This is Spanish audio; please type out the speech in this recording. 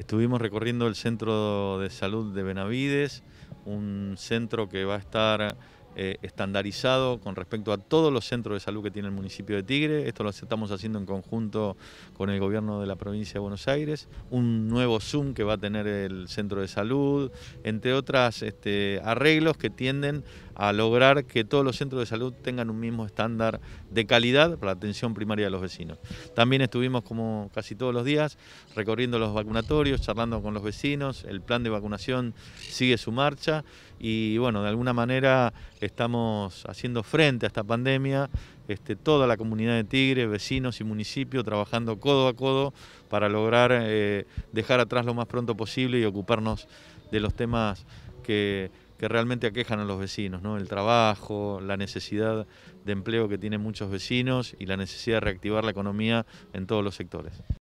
Estuvimos recorriendo el centro de salud de Benavides, un centro que va a estar eh, estandarizado con respecto a todos los centros de salud que tiene el municipio de Tigre. Esto lo estamos haciendo en conjunto con el gobierno de la provincia de Buenos Aires. Un nuevo Zoom que va a tener el centro de salud, entre otras este, arreglos que tienden a lograr que todos los centros de salud tengan un mismo estándar de calidad para la atención primaria de los vecinos. También estuvimos como casi todos los días recorriendo los vacunatorios, charlando con los vecinos, el plan de vacunación sigue su marcha y bueno, de alguna manera estamos haciendo frente a esta pandemia, este, toda la comunidad de Tigre, vecinos y municipio trabajando codo a codo para lograr eh, dejar atrás lo más pronto posible y ocuparnos de los temas que, realmente aquejan a los vecinos, el trabajo, la necesidad de empleo que tienen muchos vecinos y la necesidad de reactivar la economía en todos los sectores.